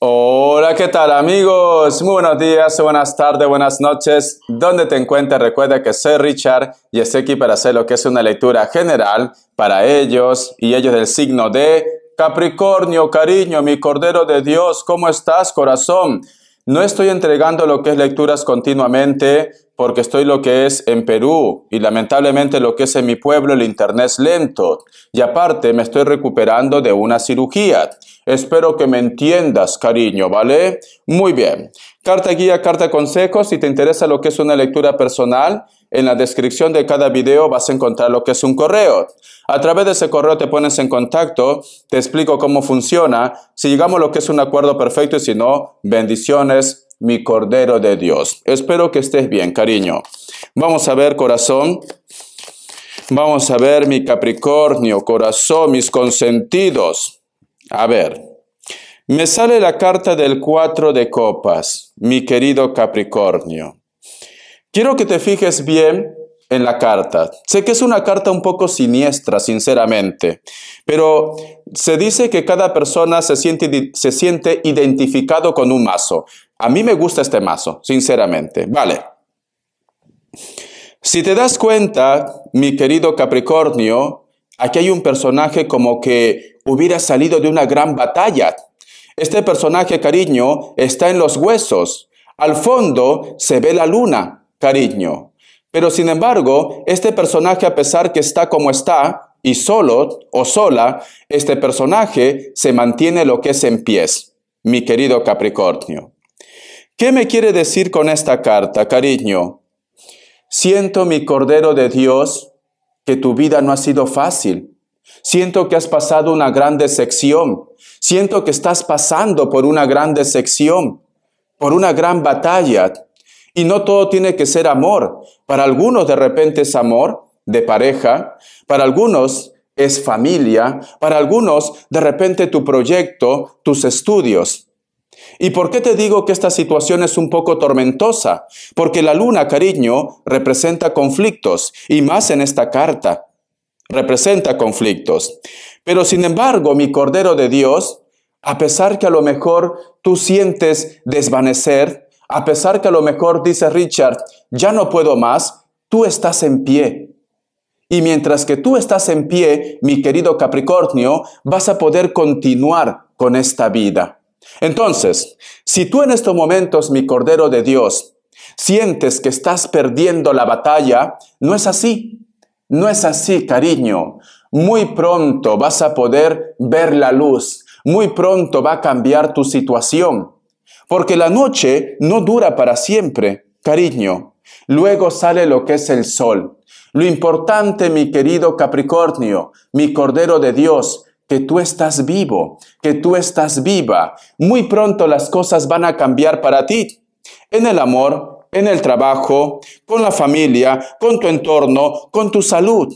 Hola, ¿qué tal amigos? Muy buenos días, buenas tardes, buenas noches. ¿Dónde te encuentras? Recuerda que soy Richard y estoy aquí para hacer lo que es una lectura general para ellos y ellos del signo de Capricornio, cariño, mi Cordero de Dios, ¿cómo estás, corazón? No estoy entregando lo que es lecturas continuamente porque estoy lo que es en Perú y lamentablemente lo que es en mi pueblo el internet es lento y aparte me estoy recuperando de una cirugía. Espero que me entiendas, cariño, ¿vale? Muy bien. Carta guía, carta consejos. Si te interesa lo que es una lectura personal, en la descripción de cada video vas a encontrar lo que es un correo. A través de ese correo te pones en contacto, te explico cómo funciona, si llegamos a lo que es un acuerdo perfecto y si no, bendiciones, mi Cordero de Dios. Espero que estés bien, cariño. Vamos a ver, corazón. Vamos a ver, mi Capricornio, corazón, mis consentidos. A ver, me sale la carta del cuatro de copas, mi querido Capricornio. Quiero que te fijes bien en la carta. Sé que es una carta un poco siniestra, sinceramente, pero se dice que cada persona se siente, identificado con un mazo. A mí me gusta este mazo, sinceramente. Vale. Si te das cuenta, mi querido Capricornio, aquí hay un personaje como que hubiera salido de una gran batalla. Este personaje, cariño, está en los huesos. Al fondo se ve la luna cariño. Pero sin embargo, este personaje, a pesar que está como está, y solo o sola, este personaje se mantiene lo que es en pies, mi querido Capricornio. ¿Qué me quiere decir con esta carta, cariño? Siento, mi Cordero de Dios, que tu vida no ha sido fácil. Siento que has pasado una gran sección. Siento que estás pasando por una gran sección, por una gran batalla, y no todo tiene que ser amor. Para algunos de repente es amor de pareja, para algunos es familia, para algunos de repente tu proyecto, tus estudios. ¿Y por qué te digo que esta situación es un poco tormentosa? Porque la luna, cariño, representa conflictos, y más en esta carta, representa conflictos. Pero sin embargo, mi Cordero de Dios, a pesar que a lo mejor tú sientes desvanecer, a pesar que a lo mejor, dice Richard, ya no puedo más, tú estás en pie. Y mientras que tú estás en pie, mi querido Capricornio, vas a poder continuar con esta vida. Entonces, si tú en estos momentos, mi Cordero de Dios, sientes que estás perdiendo la batalla, no es así. No es así, cariño. Muy pronto vas a poder ver la luz. Muy pronto va a cambiar tu situación. Porque la noche no dura para siempre, cariño. Luego sale lo que es el sol. Lo importante, mi querido Capricornio, mi Cordero de Dios, que tú estás vivo, que tú estás viva. Muy pronto las cosas van a cambiar para ti. En el amor, en el trabajo, con la familia, con tu entorno, con tu salud.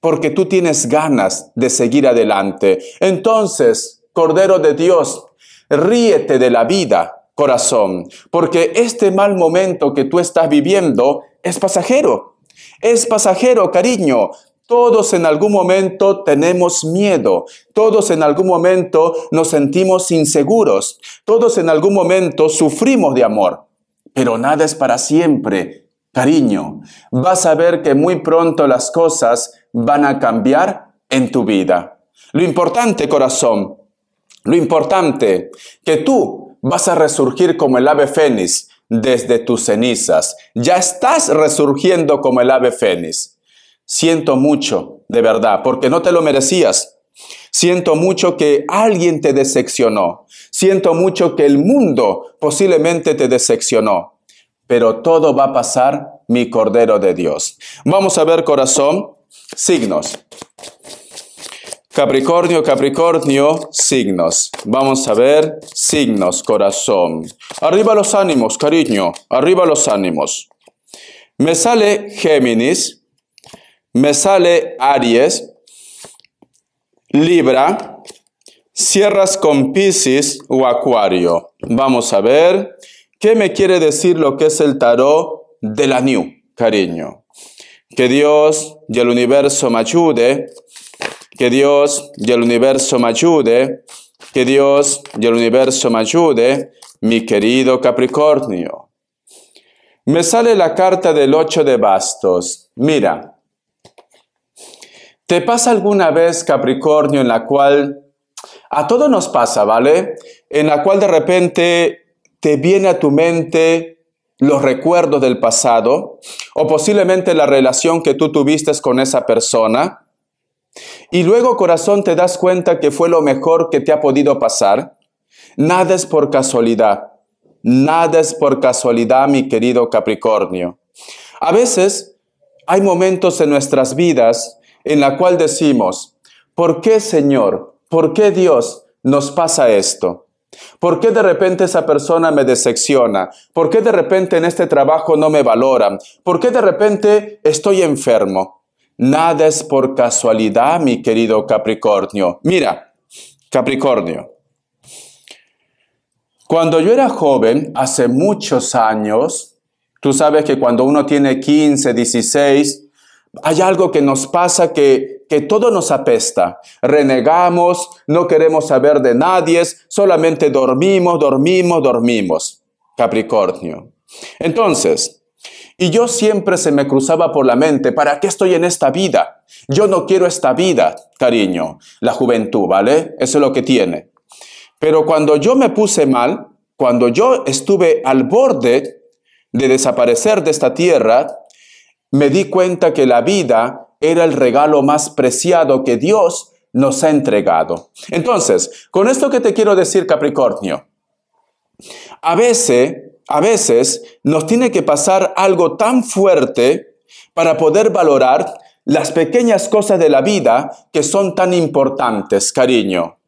Porque tú tienes ganas de seguir adelante. Entonces, Cordero de Dios, Ríete de la vida, corazón, porque este mal momento que tú estás viviendo es pasajero. Es pasajero, cariño. Todos en algún momento tenemos miedo, todos en algún momento nos sentimos inseguros, todos en algún momento sufrimos de amor, pero nada es para siempre. Cariño, vas a ver que muy pronto las cosas van a cambiar en tu vida. Lo importante, corazón, lo importante, que tú vas a resurgir como el ave fénix desde tus cenizas. Ya estás resurgiendo como el ave fénix. Siento mucho, de verdad, porque no te lo merecías. Siento mucho que alguien te decepcionó. Siento mucho que el mundo posiblemente te decepcionó. Pero todo va a pasar, mi Cordero de Dios. Vamos a ver, corazón, signos. Capricornio, Capricornio, signos. Vamos a ver, signos, corazón. Arriba los ánimos, cariño, arriba los ánimos. Me sale Géminis, me sale Aries, Libra, cierras con Pisces o Acuario. Vamos a ver, ¿qué me quiere decir lo que es el tarot de la New, cariño? Que Dios y el universo me ayude que Dios y el universo me ayude. Que Dios y el universo me ayude, mi querido Capricornio. Me sale la carta del ocho de bastos. Mira, ¿te pasa alguna vez, Capricornio, en la cual a todo nos pasa, ¿vale? En la cual de repente te viene a tu mente los recuerdos del pasado o posiblemente la relación que tú tuviste con esa persona y luego corazón te das cuenta que fue lo mejor que te ha podido pasar, nada es por casualidad. Nada es por casualidad, mi querido Capricornio. A veces hay momentos en nuestras vidas en la cual decimos, ¿por qué Señor? ¿Por qué Dios nos pasa esto? ¿Por qué de repente esa persona me decepciona? ¿Por qué de repente en este trabajo no me valoran? ¿Por qué de repente estoy enfermo? Nada es por casualidad, mi querido Capricornio. Mira, Capricornio, cuando yo era joven, hace muchos años, tú sabes que cuando uno tiene 15, 16, hay algo que nos pasa que, que todo nos apesta. Renegamos, no queremos saber de nadie, solamente dormimos, dormimos, dormimos. Capricornio. Entonces, y yo siempre se me cruzaba por la mente, ¿para qué estoy en esta vida? Yo no quiero esta vida, cariño, la juventud, ¿vale? Eso es lo que tiene. Pero cuando yo me puse mal, cuando yo estuve al borde de desaparecer de esta tierra, me di cuenta que la vida era el regalo más preciado que Dios nos ha entregado. Entonces, con esto que te quiero decir, Capricornio, a veces a veces nos tiene que pasar algo tan fuerte para poder valorar las pequeñas cosas de la vida que son tan importantes, cariño,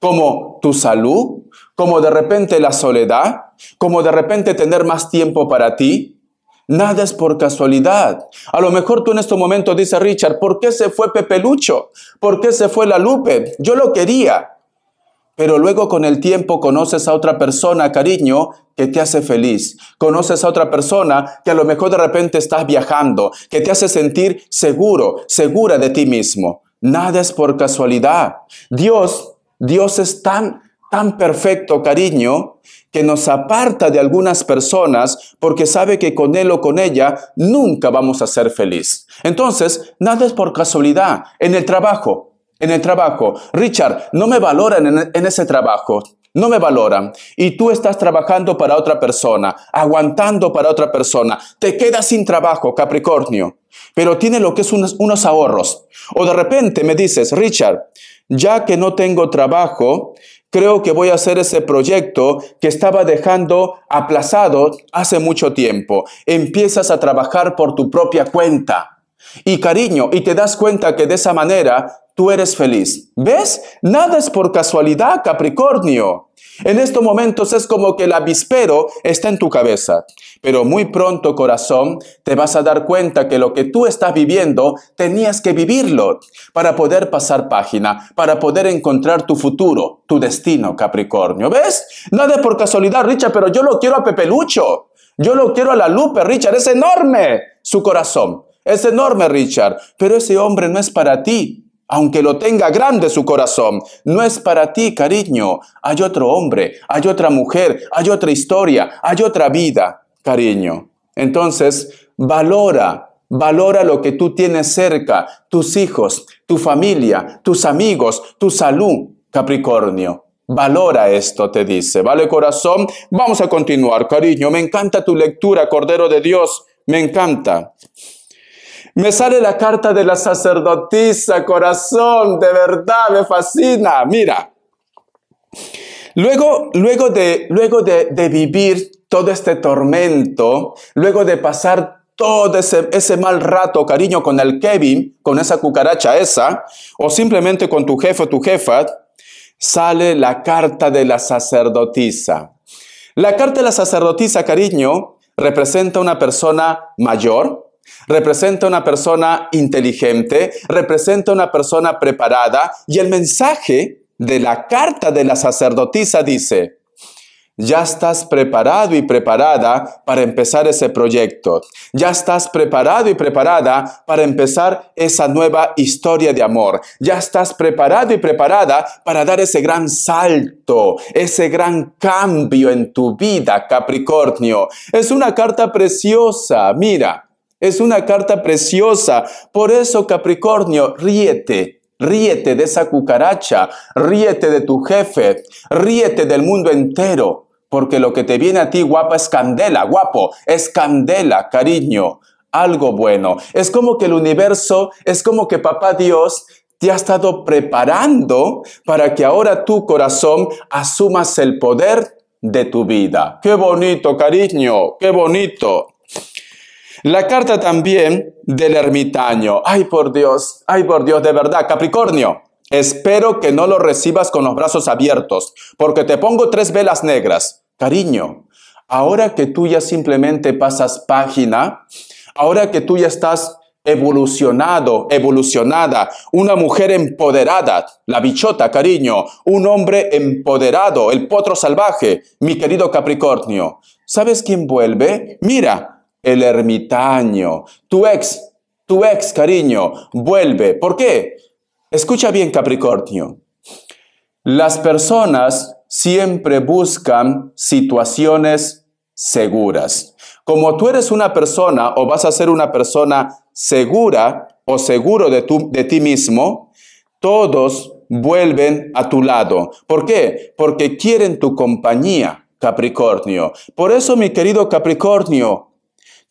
como tu salud, como de repente la soledad, como de repente tener más tiempo para ti. Nada es por casualidad. A lo mejor tú en este momento dices, Richard, ¿por qué se fue Pepe Lucho? ¿Por qué se fue la Lupe? Yo lo quería. Pero luego con el tiempo conoces a otra persona, cariño, que te hace feliz. Conoces a otra persona que a lo mejor de repente estás viajando, que te hace sentir seguro, segura de ti mismo. Nada es por casualidad. Dios, Dios es tan, tan perfecto, cariño, que nos aparta de algunas personas porque sabe que con él o con ella nunca vamos a ser feliz. Entonces, nada es por casualidad. En el trabajo, en el trabajo. Richard, no me valoran en, ese trabajo. No me valoran. Y tú estás trabajando para otra persona, aguantando para otra persona. Te quedas sin trabajo, Capricornio. Pero tiene lo que es unos ahorros. O de repente me dices, Richard, ya que no tengo trabajo, creo que voy a hacer ese proyecto que estaba dejando aplazado hace mucho tiempo. Empiezas a trabajar por tu propia cuenta. Y cariño, y te das cuenta que de esa manera tú eres feliz. ¿Ves? Nada es por casualidad, Capricornio. En estos momentos es como que el avispero está en tu cabeza, pero muy pronto, corazón, te vas a dar cuenta que lo que tú estás viviendo tenías que vivirlo para poder pasar página, para poder encontrar tu futuro, tu destino, Capricornio. ¿Ves? Nada es por casualidad, Richard, pero yo lo quiero a Pepe Lucho. Yo lo quiero a la Lupe, Richard. Es enorme su corazón. Es enorme, Richard. Pero ese hombre no es para ti aunque lo tenga grande su corazón. No es para ti, cariño. Hay otro hombre, hay otra mujer, hay otra historia, hay otra vida, cariño. Entonces, valora, valora lo que tú tienes cerca, tus hijos, tu familia, tus amigos, tu salud, Capricornio. Valora esto, te dice. ¿Vale, corazón? Vamos a continuar, cariño. Me encanta tu lectura, Cordero de Dios. Me encanta. Me sale la carta de la sacerdotisa, corazón, de verdad, me fascina. Mira. Luego, luego, de, luego de, vivir todo este tormento, luego de pasar todo ese, mal rato, cariño, con el Kevin, con esa cucaracha esa, o simplemente con tu jefe o tu jefa, sale la carta de la sacerdotisa. La carta de la sacerdotisa, cariño, representa una persona mayor, representa una persona inteligente, representa una persona preparada y el mensaje de la carta de la sacerdotisa dice, ya estás preparado y preparada para empezar ese proyecto. Ya estás preparado y preparada para empezar esa nueva historia de amor. Ya estás preparado y preparada para dar ese gran salto, ese gran cambio en tu vida, Capricornio. Es una carta preciosa, mira. Es una carta preciosa. Por eso, Capricornio, ríete. Ríete de esa cucaracha, ríete de tu jefe, ríete del mundo entero, porque lo que te viene a ti, guapa, es candela, guapo, es candela, cariño, algo bueno. Es como que el universo, es como que papá Dios te ha estado preparando para que ahora tu corazón asumas el poder de tu vida. Qué bonito, cariño, qué bonito. La carta también del ermitaño. Ay, por Dios, ay, por Dios, de verdad, Capricornio. Espero que no lo recibas con los brazos abiertos, porque te pongo tres velas negras. Cariño, ahora que tú ya simplemente pasas página, ahora que tú ya estás evolucionado, evolucionada, una mujer empoderada, la bichota, cariño, un hombre empoderado, el potro salvaje, mi querido Capricornio. ¿Sabes quién vuelve? Mira, el ermitaño. Tu ex, tu ex, cariño, vuelve. ¿Por qué? Escucha bien, Capricornio. Las personas siempre buscan situaciones seguras. Como tú eres una persona o vas a ser una persona segura o seguro de, de ti mismo, todos vuelven a tu lado. ¿Por qué? Porque quieren tu compañía, Capricornio. Por eso, mi querido Capricornio,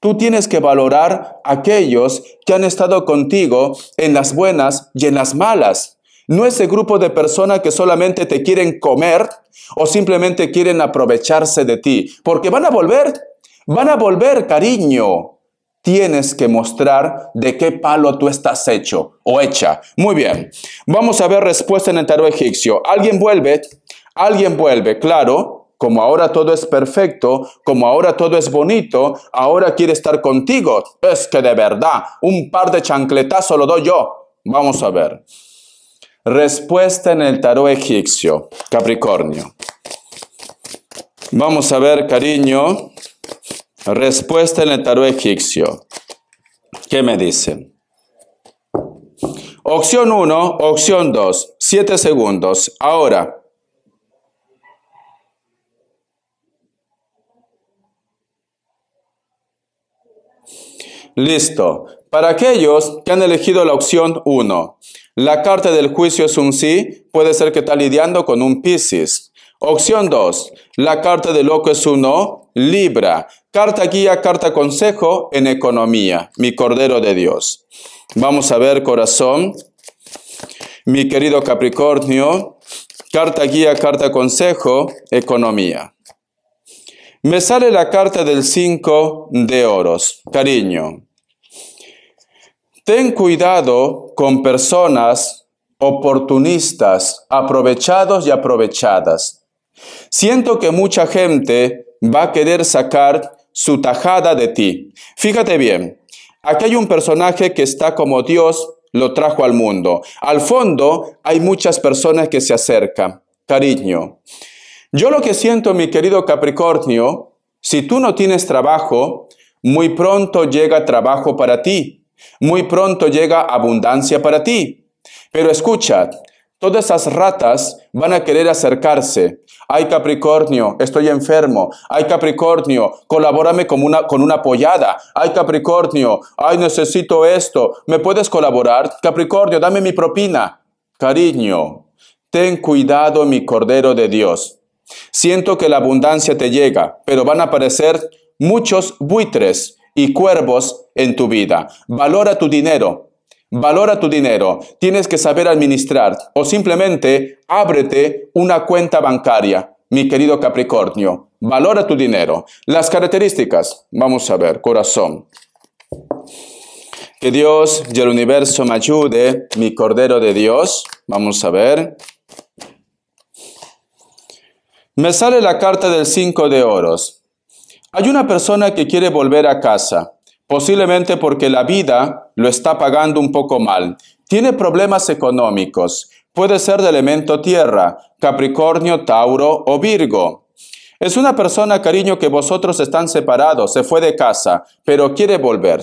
Tú tienes que valorar a aquellos que han estado contigo en las buenas y en las malas. No ese grupo de personas que solamente te quieren comer o simplemente quieren aprovecharse de ti, porque van a volver, van a volver, cariño. Tienes que mostrar de qué palo tú estás hecho o hecha. Muy bien, vamos a ver respuesta en el tarot egipcio. Alguien vuelve, alguien vuelve, claro. Como ahora todo es perfecto, como ahora todo es bonito, ahora quiere estar contigo. Es que de verdad, un par de chancletazos lo doy yo. Vamos a ver. Respuesta en el tarot egipcio, Capricornio. Vamos a ver, cariño. Respuesta en el tarot egipcio. ¿Qué me dicen? Opción 1, opción 2, 7 segundos. Ahora, listo. Para aquellos que han elegido la opción 1, la carta del juicio es un sí, puede ser que está lidiando con un Piscis. Opción 2, la carta del loco es un no, Libra. Carta guía, carta consejo en economía, mi Cordero de Dios. Vamos a ver, corazón, mi querido Capricornio, carta guía, carta consejo, economía. Me sale la carta del 5 de oros. Cariño, ten cuidado con personas oportunistas, aprovechados y aprovechadas. Siento que mucha gente va a querer sacar su tajada de ti. Fíjate bien, aquí hay un personaje que está como Dios lo trajo al mundo. Al fondo hay muchas personas que se acercan. Cariño, yo lo que siento, mi querido Capricornio, si tú no tienes trabajo, muy pronto llega trabajo para ti, muy pronto llega abundancia para ti. Pero escucha, Todas esas ratas van a querer acercarse. Ay Capricornio, estoy enfermo. Ay Capricornio, colabórame con una, con una apoyada. Ay Capricornio, ay necesito esto. ¿Me puedes colaborar? Capricornio, dame mi propina. Cariño, ten cuidado mi Cordero de Dios. Siento que la abundancia te llega, pero van a aparecer muchos buitres y cuervos en tu vida. Valora tu dinero, Valora tu dinero, tienes que saber administrar o simplemente ábrete una cuenta bancaria, mi querido Capricornio. Valora tu dinero. Las características, vamos a ver, corazón. Que Dios y el universo me ayude, mi Cordero de Dios, vamos a ver, me sale la carta del 5 de oros. Hay una persona que quiere volver a casa, posiblemente porque la vida lo está pagando un poco mal. Tiene problemas económicos. Puede ser de elemento tierra, Capricornio, Tauro o Virgo. Es una persona, cariño, que vosotros están separados, se fue de casa, pero quiere volver.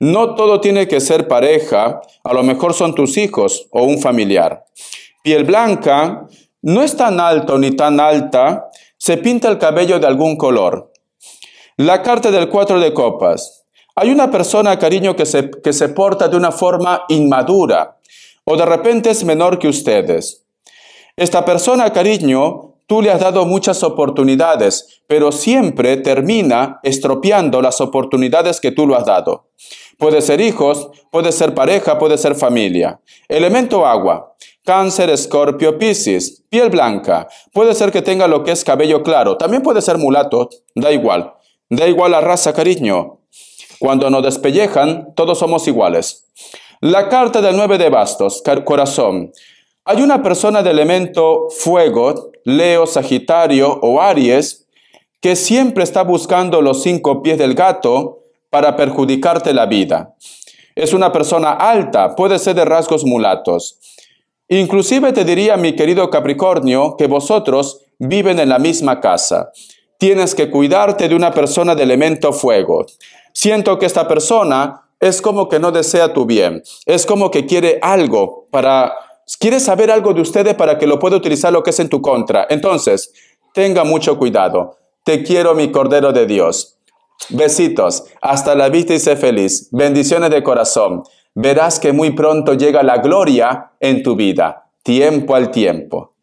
No todo tiene que ser pareja, a lo mejor son tus hijos o un familiar. Piel blanca no es tan alto ni tan alta, se pinta el cabello de algún color. La carta del cuatro de copas. Hay una persona, cariño, que se, que se porta de una forma inmadura o de repente es menor que ustedes. Esta persona, cariño, tú le has dado muchas oportunidades, pero siempre termina estropeando las oportunidades que tú lo has dado. Puede ser hijos, puede ser pareja, puede ser familia. Elemento agua. Cáncer, escorpio, piscis, piel blanca. Puede ser que tenga lo que es cabello claro. También puede ser mulato. Da igual. Da igual la raza, cariño. Cuando nos despellejan, todos somos iguales. La carta del 9 de bastos, corazón. Hay una persona de elemento fuego, Leo, Sagitario o Aries, que siempre está buscando los cinco pies del gato para perjudicarte la vida. Es una persona alta, puede ser de rasgos mulatos. Inclusive te diría, mi querido Capricornio, que vosotros viven en la misma casa. Tienes que cuidarte de una persona de elemento fuego. Siento que esta persona es como que no desea tu bien, es como que quiere algo para, quiere saber algo de ustedes para que lo pueda utilizar lo que es en tu contra. Entonces, tenga mucho cuidado. Te quiero, mi Cordero de Dios. Besitos, hasta la vista y sé feliz. Bendiciones de corazón verás que muy pronto llega la gloria en tu vida, tiempo al tiempo.